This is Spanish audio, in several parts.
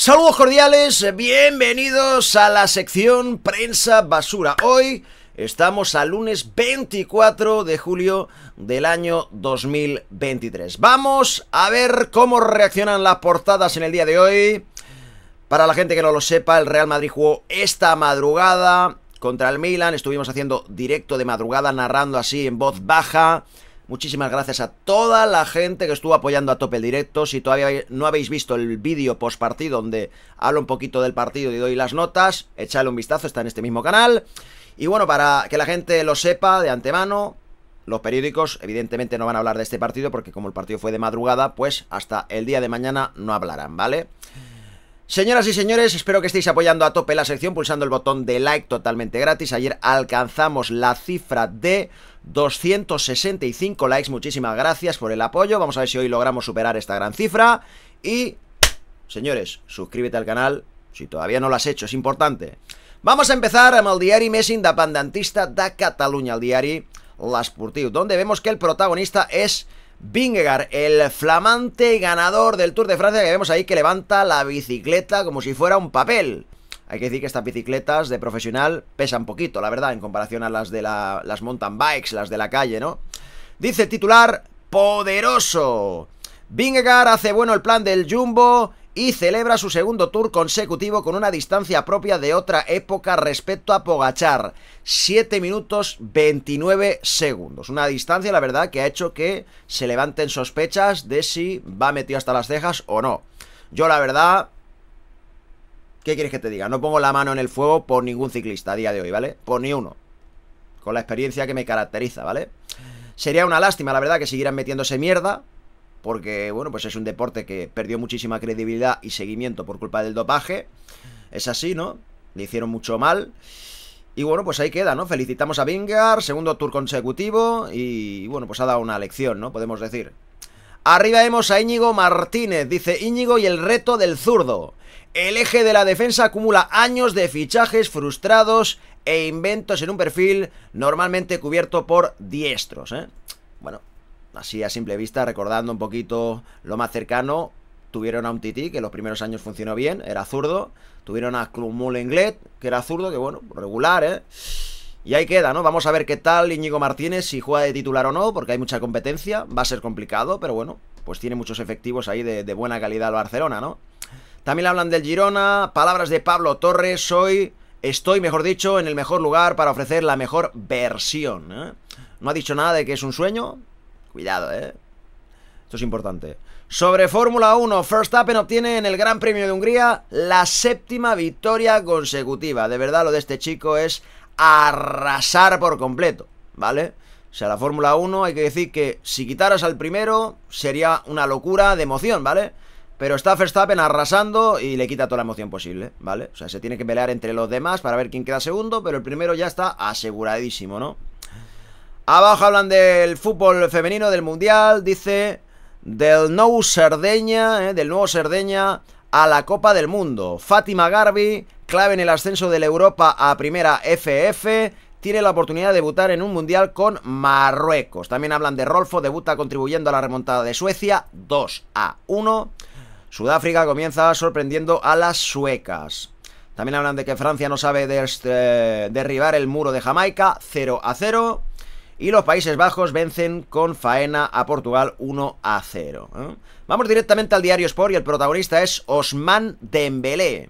Saludos cordiales, bienvenidos a la sección Prensa Basura. Hoy estamos a lunes 24 de julio del año 2023. Vamos a ver cómo reaccionan las portadas en el día de hoy. Para la gente que no lo sepa, el Real Madrid jugó esta madrugada contra el Milan. Estuvimos haciendo directo de madrugada, narrando así en voz baja. Muchísimas gracias a toda la gente que estuvo apoyando a tope el directo. Si todavía no habéis visto el vídeo post partido donde hablo un poquito del partido y doy las notas, echadle un vistazo, está en este mismo canal. Y bueno, para que la gente lo sepa de antemano, los periódicos evidentemente no van a hablar de este partido porque como el partido fue de madrugada, pues hasta el día de mañana no hablarán, ¿vale? Señoras y señores, espero que estéis apoyando a tope la sección pulsando el botón de like totalmente gratis. Ayer alcanzamos la cifra de 265 likes. Muchísimas gracias por el apoyo. Vamos a ver si hoy logramos superar esta gran cifra. Y, señores, suscríbete al canal si todavía no lo has hecho, es importante. Vamos a empezar a el diari més independentista de Cataluña, el Las Purtiu, donde vemos que el protagonista es... Vingegaard, el flamante ganador del Tour de Francia que vemos ahí que levanta la bicicleta como si fuera un papel. Hay que decir que estas bicicletas de profesional pesan poquito, la verdad, en comparación a las de las mountain bikes, las de la calle, ¿no? Dice el titular, poderoso. Vingegaard hace bueno el plan del Jumbo y celebra su segundo tour consecutivo con una distancia propia de otra época respecto a Pogachar, 7 minutos 29 segundos. Una distancia, la verdad, que ha hecho que se levanten sospechas de si va metido hasta las cejas o no. Yo, la verdad, ¿qué quieres que te diga? No pongo la mano en el fuego por ningún ciclista a día de hoy, ¿vale? Por ni uno. Con la experiencia que me caracteriza, ¿vale? Sería una lástima, la verdad, que siguieran metiéndose mierda, porque bueno, pues es un deporte que perdió muchísima credibilidad y seguimiento por culpa del dopaje. Es así, ¿no? Le hicieron mucho mal. Y bueno, pues ahí queda, ¿no? Felicitamos a Vingar, segundo tour consecutivo y bueno, pues ha dado una lección, ¿no? Podemos decir. Arriba vemos a Íñigo Martínez, dice Íñigo y el reto del zurdo. El eje de la defensa acumula años de fichajes frustrados e inventos en un perfil normalmente cubierto por diestros, ¿eh? Bueno, así a simple vista, recordando un poquito lo más cercano, tuvieron a un Titi que en los primeros años funcionó bien, era zurdo, tuvieron a Clumul Englet, que era zurdo, que bueno, regular, ¿eh? Y ahí queda, ¿no? Vamos a ver qué tal Íñigo Martínez, si juega de titular o no, porque hay mucha competencia, va a ser complicado, pero bueno, pues tiene muchos efectivos ahí de, buena calidad al Barcelona, ¿no? También hablan del Girona, palabras de Pablo Torres, soy, estoy, mejor dicho, en el mejor lugar para ofrecer la mejor versión. ¿eh? No ha dicho nada de que es un sueño, Cuidado, ¿eh? Esto es importante. Sobre Fórmula 1, Verstappen obtiene en el Gran Premio de Hungría la séptima victoria consecutiva. De verdad, lo de este chico es arrasar por completo, ¿vale? O sea, la Fórmula 1 hay que decir que si quitaras al primero sería una locura de emoción, ¿vale? Pero está Verstappen arrasando y le quita toda la emoción posible, ¿vale? O sea, se tiene que pelear entre los demás para ver quién queda segundo, pero el primero ya está aseguradísimo, ¿no? Abajo hablan del fútbol femenino, del mundial, dice del nuevo Cerdeña, eh, del nuevo Cerdeña a la Copa del Mundo. Fátima Garbi, clave en el ascenso de la Europa a primera FF, tiene la oportunidad de debutar en un mundial con Marruecos. También hablan de Rolfo, debuta contribuyendo a la remontada de Suecia 2 a 1. Sudáfrica comienza sorprendiendo a las suecas. También hablan de que Francia no sabe eh, derribar el muro de Jamaica 0 a 0. Y los Países Bajos vencen con faena a Portugal 1 a 0. ¿eh? Vamos directamente al diario Sport y el protagonista es Osman Dembélé.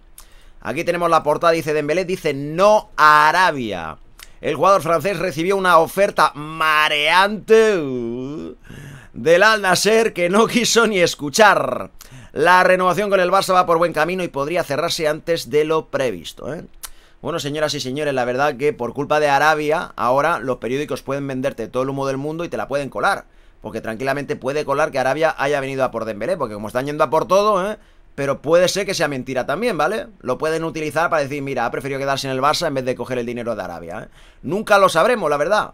Aquí tenemos la portada, dice Dembélé, dice no a Arabia. El jugador francés recibió una oferta mareante uh, del Al Nasser que no quiso ni escuchar. La renovación con el Barça va por buen camino y podría cerrarse antes de lo previsto. ¿eh? Bueno, señoras y señores, la verdad que por culpa de Arabia, ahora los periódicos pueden venderte todo el humo del mundo y te la pueden colar. Porque tranquilamente puede colar que Arabia haya venido a por Dembélé, porque como están yendo a por todo, ¿eh? Pero puede ser que sea mentira también, ¿vale? Lo pueden utilizar para decir, mira, ha preferido quedarse en el Barça en vez de coger el dinero de Arabia, ¿eh? Nunca lo sabremos, la verdad.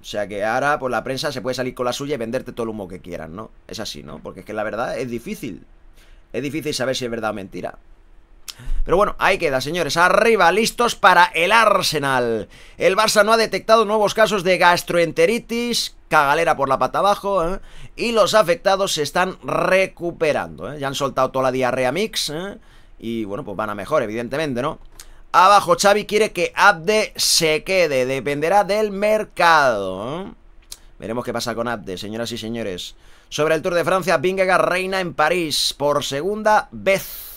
O sea que ahora, pues la prensa se puede salir con la suya y venderte todo el humo que quieran, ¿no? Es así, ¿no? Porque es que la verdad es difícil. Es difícil saber si es verdad o mentira. Pero bueno, ahí queda, señores. Arriba, listos para el Arsenal. El Barça no ha detectado nuevos casos de gastroenteritis, cagalera por la pata abajo, ¿eh? y los afectados se están recuperando. ¿eh? Ya han soltado toda la diarrea mix, ¿eh? y bueno, pues van a mejor, evidentemente, ¿no? Abajo, Xavi quiere que Abde se quede, dependerá del mercado. Veremos qué pasa con Abde, señoras y señores. Sobre el Tour de Francia, Bingega reina en París por segunda vez.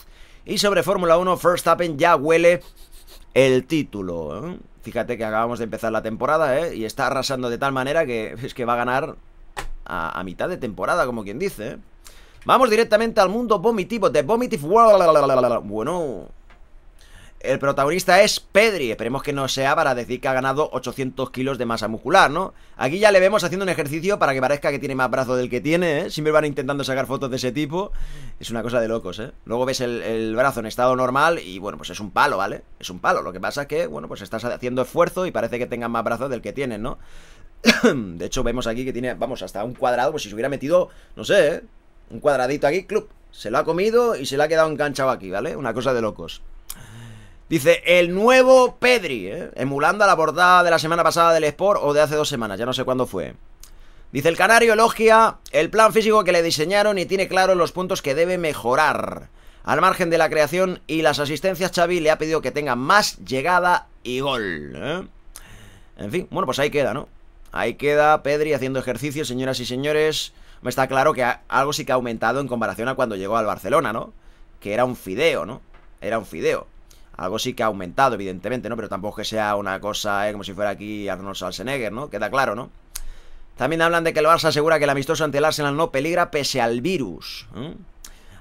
Y sobre Fórmula 1, Happen ya huele el título. ¿eh? Fíjate que acabamos de empezar la temporada ¿eh? y está arrasando de tal manera que es que va a ganar a, mitad de temporada, como quien dice. ¿eh? Vamos directamente al mundo vomitivo, de Vomitive World. Bueno, el protagonista es Pedri. Esperemos que no sea para decir que ha ganado 800 kilos de masa muscular, ¿no? Aquí ya le vemos haciendo un ejercicio para que parezca que tiene más brazos del que tiene, ¿eh? Siempre van intentando sacar fotos de ese tipo. Es una cosa de locos, ¿eh? Luego ves el, brazo en estado normal y, bueno, pues es un palo, ¿vale? Es un palo. Lo que pasa es que, bueno, pues estás haciendo esfuerzo y parece que tengas más brazos del que tiene, ¿no? de hecho, vemos aquí que tiene, vamos, hasta un cuadrado, pues si se hubiera metido, no sé, ¿eh? Un cuadradito aquí, club. Se lo ha comido y se le ha quedado enganchado aquí, ¿vale? Una cosa de locos. Dice, el nuevo Pedri, ¿eh? emulando a la portada de la semana pasada del Sport o de hace dos semanas, ya no sé cuándo fue. Dice, el canario elogia el plan físico que le diseñaron y tiene claro los puntos que debe mejorar. Al margen de la creación y las asistencias, Xavi le ha pedido que tenga más llegada y gol. ¿eh? En fin, bueno, pues ahí queda, ¿no? Ahí queda Pedri haciendo ejercicio, señoras y señores. Me está claro que algo sí que ha aumentado en comparación a cuando llegó al Barcelona, ¿no? Que era un fideo, ¿no? Era un fideo. Algo sí que ha aumentado, evidentemente, ¿no? Pero tampoco que sea una cosa ¿eh? como si fuera aquí Arnold Schwarzenegger, ¿no? Queda claro, ¿no? También hablan de que el Barça asegura que el amistoso ante el Arsenal no peligra pese al virus. ¿eh?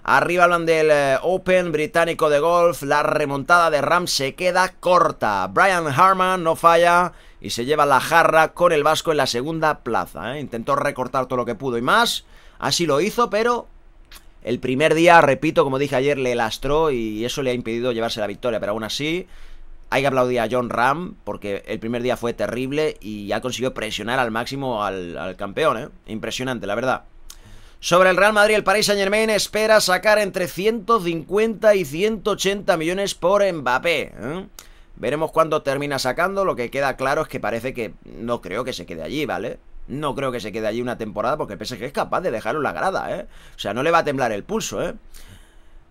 Arriba hablan del eh, Open británico de golf. La remontada de Ram se queda corta. Brian Harman no falla y se lleva la jarra con el Vasco en la segunda plaza. Intentó recortar todo lo que pudo y más. Así lo hizo, pero el primer día, repito, como dije ayer, le lastró y eso le ha impedido llevarse la victoria, pero aún así hay que aplaudir a John Ram porque el primer día fue terrible y ha conseguido presionar al máximo al, campeón, ¿eh? Impresionante, la verdad. Sobre el Real Madrid, el Paris Saint Germain espera sacar entre 150 y 180 millones por Mbappé. ¿eh? Veremos cuándo termina sacando, lo que queda claro es que parece que no creo que se quede allí, ¿vale? No creo que se quede allí una temporada porque pese que es capaz de dejarlo en la grada, ¿eh? O sea, no le va a temblar el pulso, ¿eh?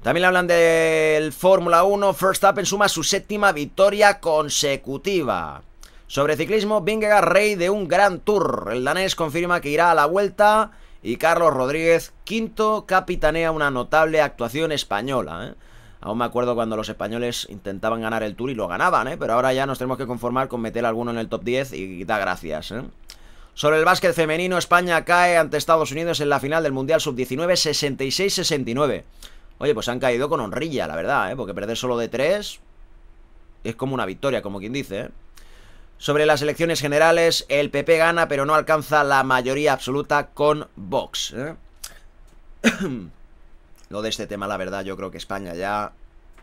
También hablan del Fórmula 1. First Up en suma su séptima victoria consecutiva. Sobre ciclismo, Vingegaard, rey de un gran tour. El danés confirma que irá a la vuelta. Y Carlos Rodríguez, quinto, capitanea una notable actuación española. ¿eh? Aún me acuerdo cuando los españoles intentaban ganar el tour y lo ganaban, ¿eh? pero ahora ya nos tenemos que conformar con meter alguno en el top 10 y da gracias. ¿eh? Sobre el básquet femenino, España cae ante Estados Unidos en la final del Mundial Sub-19 66-69. Oye, pues han caído con honrilla, la verdad, ¿eh? porque perder solo de 3 es como una victoria, como quien dice. ¿eh? Sobre las elecciones generales, el PP gana, pero no alcanza la mayoría absoluta con Vox. ¿eh? Lo de este tema, la verdad, yo creo que España ya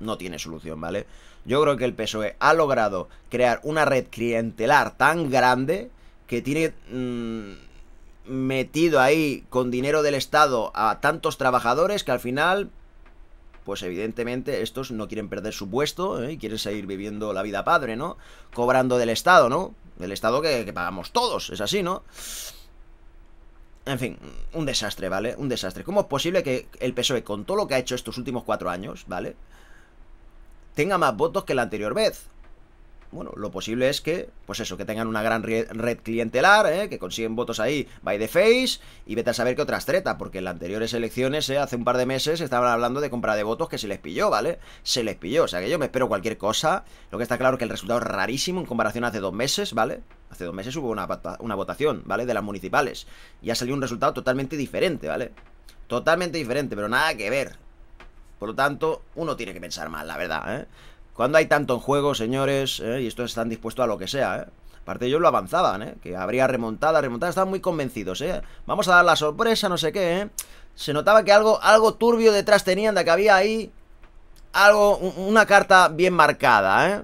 no tiene solución, ¿vale? Yo creo que el PSOE ha logrado crear una red clientelar tan grande que tiene mm, metido ahí con dinero del Estado a tantos trabajadores que al final, pues evidentemente estos no quieren perder su puesto ¿eh? y quieren seguir viviendo la vida padre, ¿no? Cobrando del Estado, ¿no? Del Estado que, que pagamos todos, es así, ¿no? En fin, un desastre, ¿vale? Un desastre. ¿Cómo es posible que el PSOE, con todo lo que ha hecho estos últimos cuatro años, ¿vale? Tenga más votos que la anterior vez bueno, lo posible es que, pues eso, que tengan una gran red clientelar, ¿eh? que consiguen votos ahí by the face, y vete a saber qué otras treta, porque en las anteriores elecciones, ¿eh? hace un par de meses, estaban hablando de compra de votos que se les pilló, ¿vale? Se les pilló, o sea que yo me espero cualquier cosa, lo que está claro es que el resultado es rarísimo en comparación a hace dos meses, ¿vale? Hace dos meses hubo una, una votación, ¿vale? De las municipales, y ha salido un resultado totalmente diferente, ¿vale? Totalmente diferente, pero nada que ver. Por lo tanto, uno tiene que pensar más, la verdad, ¿eh? Cuando hay tanto en juego, señores, eh, y estos están dispuestos a lo que sea, ¿eh? Aparte ellos lo avanzaban, ¿eh? Que habría remontada, remontada, estaban muy convencidos, ¿eh? Vamos a dar la sorpresa, no sé qué, ¿eh? Se notaba que algo, algo turbio detrás tenían, de que había ahí algo, una carta bien marcada, ¿eh?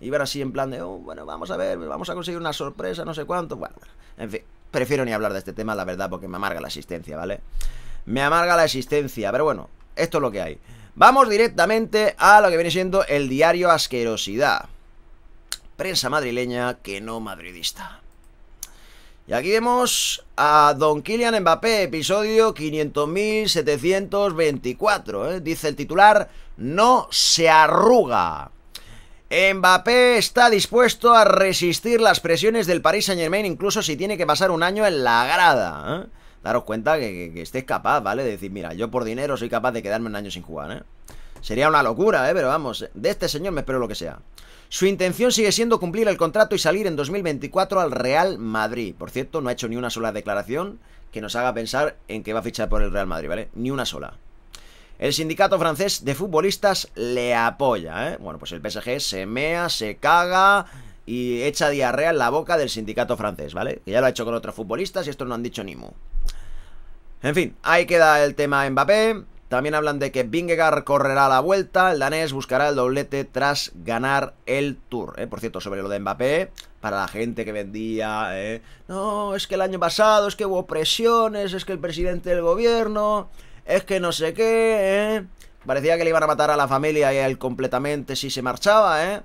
Iban así en plan de, oh, bueno, vamos a ver, vamos a conseguir una sorpresa, no sé cuánto, bueno, en fin, prefiero ni hablar de este tema, la verdad, porque me amarga la existencia, ¿vale? Me amarga la existencia, pero bueno, esto es lo que hay. Vamos directamente a lo que viene siendo el diario Asquerosidad. Prensa madrileña que no madridista. Y aquí vemos a Don Kilian Mbappé, episodio 500.724. ¿eh? Dice el titular, no se arruga. Mbappé está dispuesto a resistir las presiones del Paris Saint Germain incluso si tiene que pasar un año en la grada. ¿eh? daros cuenta que, estéis capaz, ¿vale? De decir, mira, yo por dinero soy capaz de quedarme un año sin jugar, ¿eh? Sería una locura, ¿eh? Pero vamos, de este señor me espero lo que sea. Su intención sigue siendo cumplir el contrato y salir en 2024 al Real Madrid. Por cierto, no ha hecho ni una sola declaración que nos haga pensar en que va a fichar por el Real Madrid, ¿vale? Ni una sola. El sindicato francés de futbolistas le apoya, ¿eh? Bueno, pues el PSG se mea, se caga y echa diarrea en la boca del sindicato francés, ¿vale? Que ya lo ha hecho con otros futbolistas y esto no han dicho ni mu. En fin, ahí queda el tema Mbappé. También hablan de que Vingegaard correrá la vuelta, el danés buscará el doblete tras ganar el Tour. ¿eh? Por cierto, sobre lo de Mbappé, para la gente que vendía, ¿eh? no, es que el año pasado, es que hubo presiones, es que el presidente del gobierno, es que no sé qué, ¿eh? parecía que le iban a matar a la familia y a él completamente si se marchaba, ¿eh?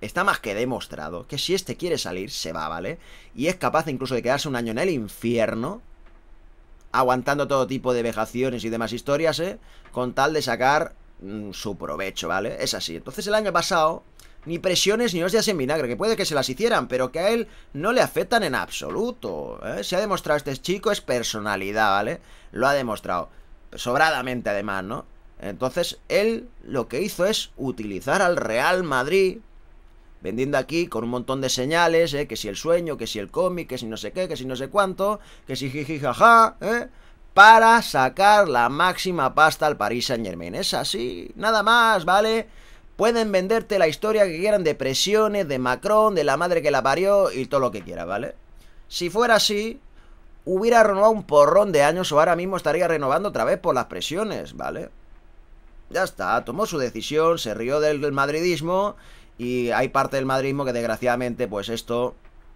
está más que demostrado que si este quiere salir, se va, ¿vale? Y es capaz incluso de quedarse un año en el infierno, aguantando todo tipo de vejaciones y demás historias, ¿eh? Con tal de sacar mm, su provecho, ¿vale? Es así. Entonces el año pasado, ni presiones ni hostias en vinagre, que puede que se las hicieran, pero que a él no le afectan en absoluto. ¿eh? Se ha demostrado este chico es personalidad, ¿vale? Lo ha demostrado. Sobradamente además, ¿no? Entonces él lo que hizo es utilizar al Real Madrid vendiendo aquí con un montón de señales, ¿eh? que si el sueño, que si el cómic, que si no sé qué, que si no sé cuánto, que si jiji jaja, ¿eh? para sacar la máxima pasta al Paris Saint Germain. Es así, nada más, ¿vale? Pueden venderte la historia que quieran de presiones, de Macron, de la madre que la parió y todo lo que quieras, ¿vale? Si fuera así, hubiera renovado un porrón de años o ahora mismo estaría renovando otra vez por las presiones, ¿vale? Ya está, tomó su decisión, se rió del madridismo y hay parte del madridismo que desgraciadamente, pues esto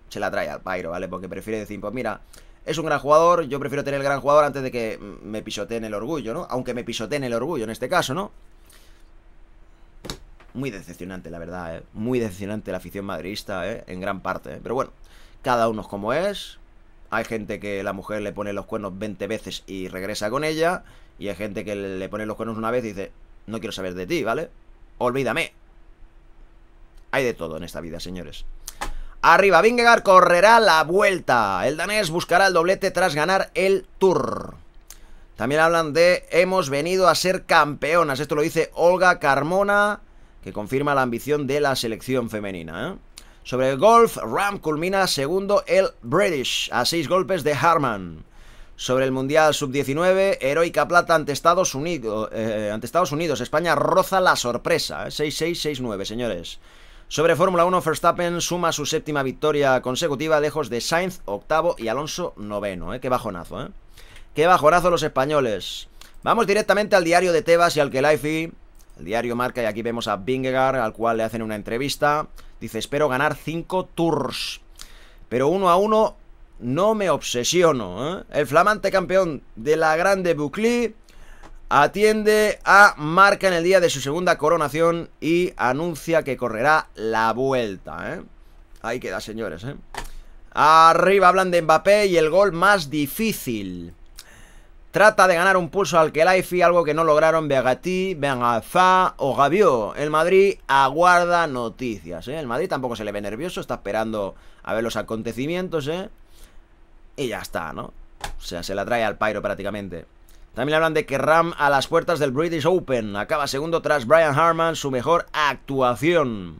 se la trae al Pairo, ¿vale? Porque prefiere decir, pues mira, es un gran jugador, yo prefiero tener el gran jugador antes de que me en el orgullo, ¿no? Aunque me en el orgullo en este caso, ¿no? Muy decepcionante, la verdad, ¿eh? Muy decepcionante la afición madridista, ¿eh? En gran parte, ¿eh? Pero bueno, cada uno es como es. Hay gente que la mujer le pone los cuernos 20 veces y regresa con ella. Y hay gente que le pone los cuernos una vez y dice, no quiero saber de ti, ¿vale? Olvídame. Hay de todo en esta vida, señores. Arriba, Vingegaard correrá la vuelta. El danés buscará el doblete tras ganar el Tour. También hablan de hemos venido a ser campeonas. Esto lo dice Olga Carmona, que confirma la ambición de la selección femenina. ¿eh? Sobre el golf, Ram culmina segundo el British, a seis golpes de Harman. Sobre el Mundial Sub-19, heroica plata ante Estados Unidos. Eh, ante Estados Unidos. España roza la sorpresa. 6 6 6-6-6-9, señores. Sobre Fórmula 1, Verstappen suma su séptima victoria consecutiva, lejos de Sainz, octavo, y Alonso, noveno. ¿eh? Qué bajonazo, ¿eh? Qué bajonazo los españoles. Vamos directamente al diario de Tebas y al Kelaifi. El diario marca, y aquí vemos a Bingegar, al cual le hacen una entrevista. Dice, espero ganar cinco tours. Pero uno a uno no me obsesiono. ¿eh? El flamante campeón de la Grande Boucle. Atiende a Marca en el día de su segunda coronación y anuncia que correrá la vuelta, ¿eh? Ahí queda, señores, ¿eh? Arriba hablan de Mbappé y el gol más difícil. Trata de ganar un pulso al Kelaifi, algo que no lograron Begati, Bengafa o Gavió. El Madrid aguarda noticias, ¿eh? El Madrid tampoco se le ve nervioso, está esperando a ver los acontecimientos, ¿eh? Y ya está, ¿no? O sea, se la trae al pairo prácticamente. También hablan de que Ram a las puertas del British Open. Acaba segundo tras Brian Harman, su mejor actuación.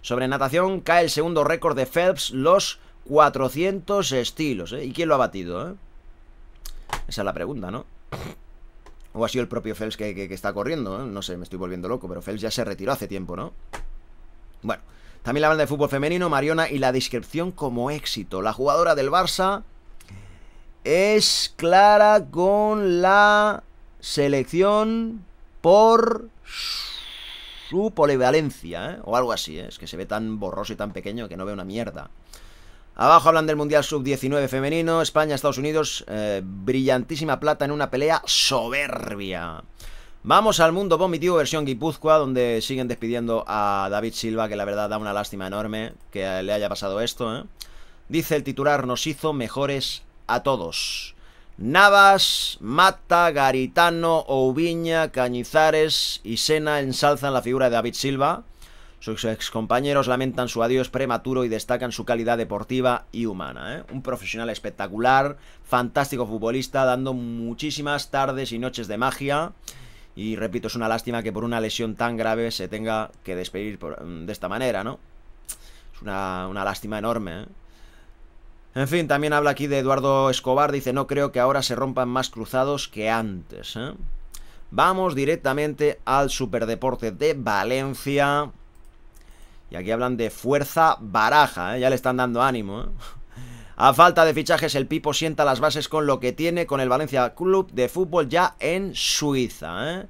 Sobre natación cae el segundo récord de Phelps, los 400 estilos. ¿eh? ¿Y quién lo ha batido? Eh? Esa es la pregunta, ¿no? O ha sido el propio Phelps que, está corriendo. ¿eh? No sé, me estoy volviendo loco, pero Phelps ya se retiró hace tiempo, ¿no? Bueno, también hablan de fútbol femenino, Mariona y la descripción como éxito. La jugadora del Barça es clara con la selección por su polivalencia, ¿eh? o algo así, ¿eh? es que se ve tan borroso y tan pequeño que no ve una mierda. Abajo hablan del Mundial Sub-19 femenino, España, Estados Unidos, eh, brillantísima plata en una pelea soberbia. Vamos al mundo vomitivo versión Guipúzcoa, donde siguen despidiendo a David Silva, que la verdad da una lástima enorme que le haya pasado esto. ¿eh? Dice el titular, nos hizo mejores a todos. Navas, Mata, Garitano, Oubiña, Cañizares y Sena ensalzan la figura de David Silva. Sus excompañeros lamentan su adiós prematuro y destacan su calidad deportiva y humana. ¿eh? Un profesional espectacular, fantástico futbolista, dando muchísimas tardes y noches de magia. Y repito, es una lástima que por una lesión tan grave se tenga que despedir mm, de esta manera, ¿no? Es una, una lástima enorme. ¿eh? En fin, también habla aquí de Eduardo Escobar, dice, no creo que ahora se rompan más cruzados que antes. ¿eh? Vamos directamente al Superdeporte de Valencia. Y aquí hablan de fuerza baraja, ¿eh? ya le están dando ánimo. ¿eh? A falta de fichajes, el Pipo sienta las bases con lo que tiene con el Valencia Club de Fútbol ya en Suiza. ¿eh?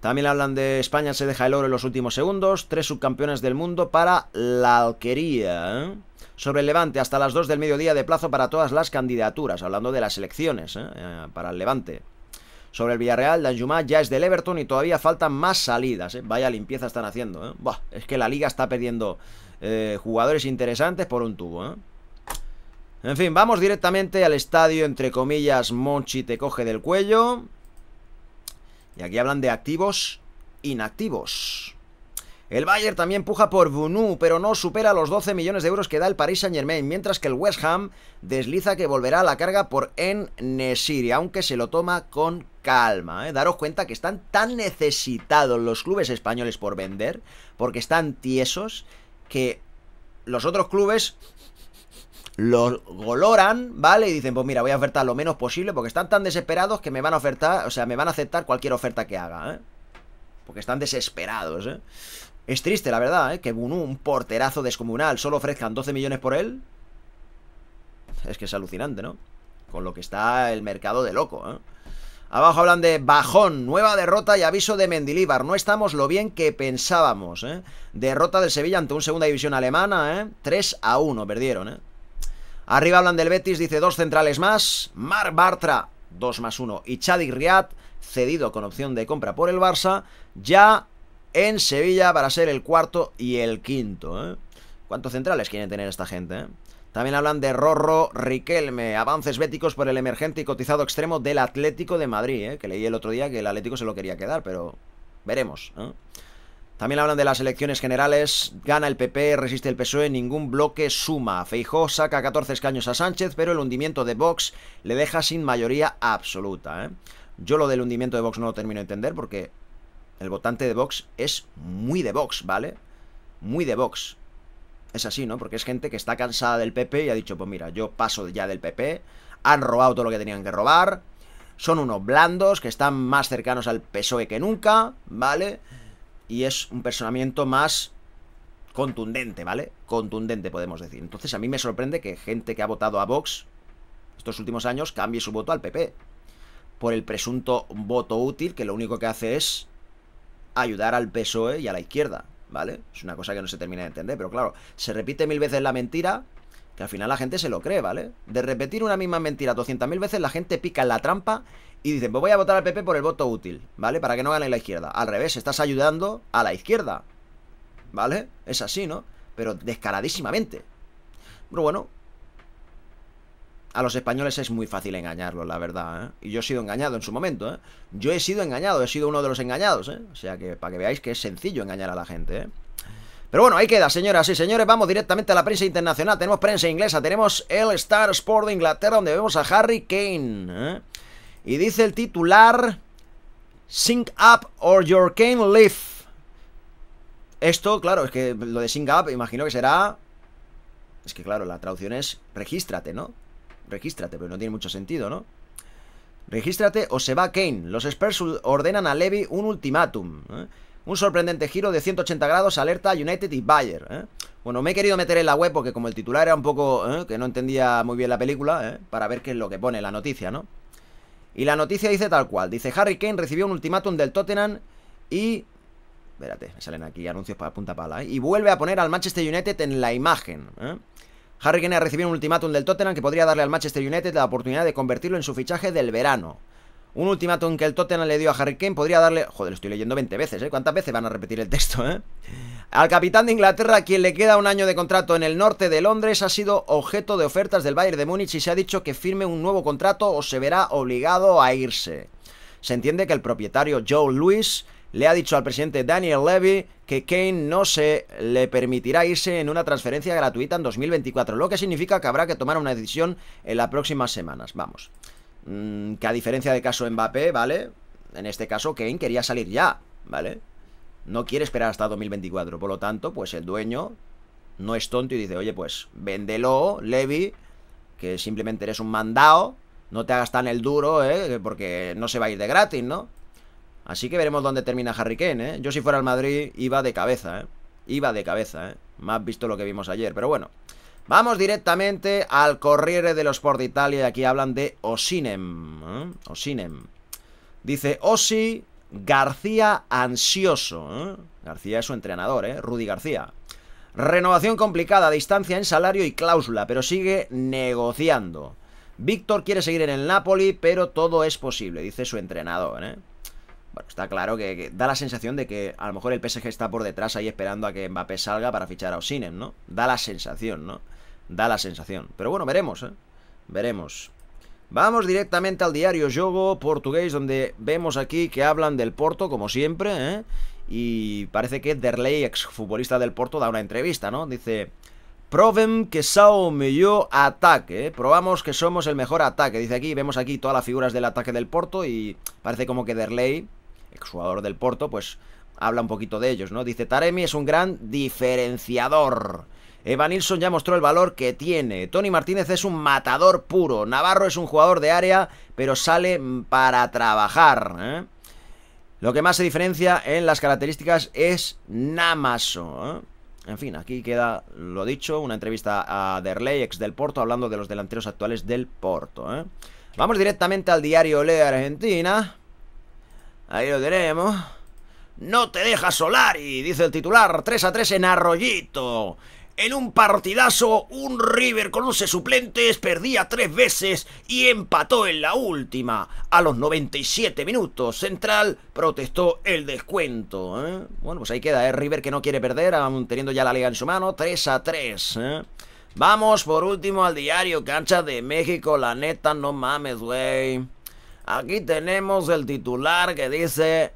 También hablan de España se deja el oro en los últimos segundos. Tres subcampeones del mundo para la alquería. ¿eh? Sobre el Levante, hasta las dos del mediodía de plazo para todas las candidaturas. Hablando de las elecciones ¿eh? Eh, para el Levante. Sobre el Villarreal, Danjuma ya es del Everton y todavía faltan más salidas. Vaya limpieza están haciendo. es que la liga está perdiendo jugadores interesantes por un tubo. En fin, vamos directamente al estadio, entre comillas, Monchi te coge del cuello. Y aquí hablan de activos inactivos. El Bayern también puja por Bunu, pero no supera los 12 millones de euros que da el Paris Saint-Germain, mientras que el West Ham desliza que volverá a la carga por En Nesiri, aunque se lo toma con calma. ¿eh? Daros cuenta que están tan necesitados los clubes españoles por vender, porque están tiesos, que los otros clubes los goloran, ¿vale? Y dicen, pues mira, voy a ofertar lo menos posible porque están tan desesperados que me van a ofertar, o sea, me van a aceptar cualquier oferta que haga, ¿eh? Porque están desesperados, ¿eh? Es triste, la verdad, ¿eh? Que Bunu, un porterazo descomunal, solo ofrezcan 12 millones por él. Es que es alucinante, ¿no? Con lo que está el mercado de loco, ¿eh? Abajo hablan de bajón, nueva derrota y aviso de Mendilíbar. No estamos lo bien que pensábamos, ¿eh? Derrota del Sevilla ante un segunda división alemana, ¿eh? 3 a 1 perdieron, ¿eh? Arriba hablan del Betis, dice dos centrales más. Mar Bartra, dos más uno Y Chadi Riad, cedido con opción de compra por el Barça, ya en Sevilla para ser el cuarto y el quinto. ¿eh? ¿Cuántos centrales quieren tener esta gente? Eh? También hablan de Rorro Riquelme, avances béticos por el emergente y cotizado extremo del Atlético de Madrid, ¿eh? que leí el otro día que el Atlético se lo quería quedar, pero veremos. ¿eh? También hablan de las elecciones generales, gana el PP, resiste el PSOE, ningún bloque suma. Feijó saca 14 escaños a Sánchez, pero el hundimiento de Vox le deja sin mayoría absoluta. ¿eh? Yo lo del hundimiento de Vox no lo termino de entender porque el votante de Vox es muy de Vox, ¿vale? Muy de Vox. Es así, ¿no? Porque es gente que está cansada del PP y ha dicho, pues mira, yo paso ya del PP, han robado todo lo que tenían que robar, son unos blandos que están más cercanos al PSOE que nunca, ¿vale? y es un personamiento más contundente, ¿vale? Contundente, podemos decir. Entonces a mí me sorprende que gente que ha votado a Vox estos últimos años cambie su voto al PP por el presunto voto útil que lo único que hace es ayudar al PSOE y a la izquierda, ¿vale? Es una cosa que no se termina de entender, pero claro, se repite mil veces la mentira que al final la gente se lo cree, ¿vale? De repetir una misma mentira 200.000 veces, la gente pica en la trampa y dice, pues voy a votar al PP por el voto útil, ¿vale? Para que no gane la izquierda. Al revés, estás ayudando a la izquierda, ¿vale? Es así, ¿no? Pero descaradísimamente. Pero bueno, a los españoles es muy fácil engañarlos, la verdad. ¿eh? Y yo he sido engañado en su momento. ¿eh? Yo he sido engañado, he sido uno de los engañados. ¿eh? O sea que para que veáis que es sencillo engañar a la gente. ¿eh? Pero bueno, ahí queda, señoras y señores. Vamos directamente a la prensa internacional. Tenemos prensa inglesa, tenemos el Star Sport de Inglaterra, donde vemos a Harry Kane. ¿eh? Y dice el titular: Sink up or your Kane leave. Esto, claro, es que lo de sink up, imagino que será. Es que, claro, la traducción es regístrate, ¿no? Regístrate, pero no tiene mucho sentido, ¿no? Regístrate o se va Kane. Los Spurs ordenan a Levy un ultimátum. ¿eh? Un sorprendente giro de 180 grados, alerta United y Bayer. ¿eh? Bueno, me he querido meter en la web porque como el titular era un poco... ¿eh? que no entendía muy bien la película, ¿eh? para ver qué es lo que pone la noticia, ¿no? Y la noticia dice tal cual. Dice, Harry Kane recibió un ultimátum del Tottenham y... Espérate, me salen aquí anuncios para punta pala. Y vuelve a poner al Manchester United en la imagen. Harry Kane ha recibido un ultimátum del Tottenham que podría darle al Manchester United la oportunidad de convertirlo en su fichaje del verano. Un ultimátum que el Tottenham le dio a Harry Kane podría darle... Joder, estoy leyendo 20 veces, ¿eh? ¿Cuántas veces van a repetir el texto, eh? Al capitán de Inglaterra, quien le queda un año de contrato en el norte de Londres, ha sido objeto de ofertas del Bayern de Múnich y se ha dicho que firme un nuevo contrato o se verá obligado a irse. Se entiende que el propietario Joe Lewis, le ha dicho al presidente Daniel Levy que Kane no se le permitirá irse en una transferencia gratuita en 2024, lo que significa que habrá que tomar una decisión en las próximas semanas. Vamos. Mm, que a diferencia de caso Mbappé, ¿vale? En este caso Kane quería salir ya, ¿vale? No quiere esperar hasta 2024, por lo tanto, pues el dueño no es tonto y dice, oye, pues véndelo, Levi, que simplemente eres un mandado, no te hagas tan el duro, ¿eh? Porque no se va a ir de gratis, ¿no? Así que veremos dónde termina Harry Kane, ¿eh? Yo si fuera al Madrid iba de cabeza, ¿eh? Iba de cabeza, ¿eh? Más visto lo que vimos ayer, pero bueno. Vamos directamente al Corriere los Sport Italia y aquí hablan de Osinem. ¿eh? Osinem. Dice Osi García ansioso. ¿eh? García es su entrenador, ¿eh? Rudy García. Renovación complicada, distancia en salario y cláusula, pero sigue negociando. Víctor quiere seguir en el Napoli, pero todo es posible, dice su entrenador. ¿eh? Bueno, está claro que, que, da la sensación de que a lo mejor el PSG está por detrás ahí esperando a que Mbappé salga para fichar a Osinem, ¿no? Da la sensación, ¿no? Da la sensación. Pero bueno, veremos, ¿eh? Veremos. Vamos directamente al diario Jogo portugués, donde vemos aquí que hablan del Porto, como siempre, ¿eh? Y parece que Derley, exfutbolista del Porto, da una entrevista, ¿no? Dice... Proben que sao yo ataque. ¿eh? Probamos que somos el mejor ataque. Dice aquí, vemos aquí todas las figuras del ataque del Porto y parece como que Derley, exjugador del Porto, pues habla un poquito de ellos, ¿no? Dice, Taremi es un gran diferenciador. ...Eva Nilsson ya mostró el valor que tiene. Tony Martínez es un matador puro. Navarro es un jugador de área, pero sale para trabajar. ¿eh? Lo que más se diferencia en las características es Namaso. ¿eh? En fin, aquí queda lo dicho, una entrevista a Derley, ex del Porto, hablando de los delanteros actuales del Porto. ¿eh? Vamos directamente al diario Le Argentina. Ahí lo tenemos. No te deja Solari, dice el titular. 3 a 3 en Arroyito en un partidazo, un River con 11 suplentes, perdía tres veces y empató en la última. A los 97 minutos, Central protestó el descuento. ¿eh? Bueno, pues ahí queda, ¿eh? River que no quiere perder, teniendo ya la liga en su mano, 3 a 3. ¿eh? Vamos por último al diario Cancha de México, la neta, no mames, güey. Aquí tenemos el titular que dice,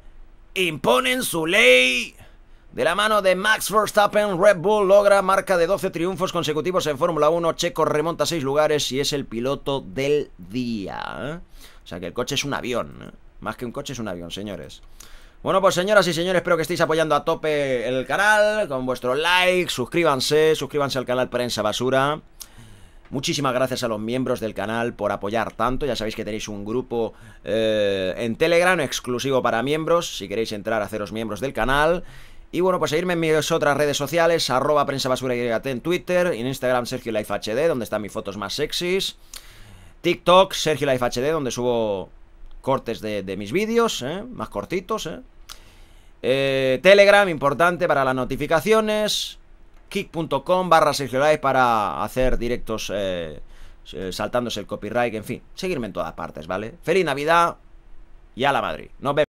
imponen su ley de la mano de Max Verstappen, Red Bull logra marca de 12 triunfos consecutivos en Fórmula 1. Checo remonta 6 lugares y es el piloto del día. ¿eh? O sea que el coche es un avión. ¿eh? Más que un coche es un avión, señores. Bueno, pues señoras y señores, espero que estéis apoyando a tope el canal con vuestro like. Suscríbanse, suscríbanse al canal Prensa Basura. Muchísimas gracias a los miembros del canal por apoyar tanto. Ya sabéis que tenéis un grupo eh, en Telegram exclusivo para miembros. Si queréis entrar, a haceros miembros del canal. Y bueno, pues seguirme en mis otras redes sociales, arroba prensabasura en Twitter, en Instagram Sergio donde están mis fotos más sexys, TikTok Sergio donde subo cortes de, mis vídeos, ¿eh? más cortitos, ¿eh? eh Telegram, importante para las notificaciones, kick.com barra Sergio para hacer directos eh, eh, saltándose el copyright, en fin, seguirme en todas partes, ¿vale? Feliz Navidad y a la Madrid. Nos vemos.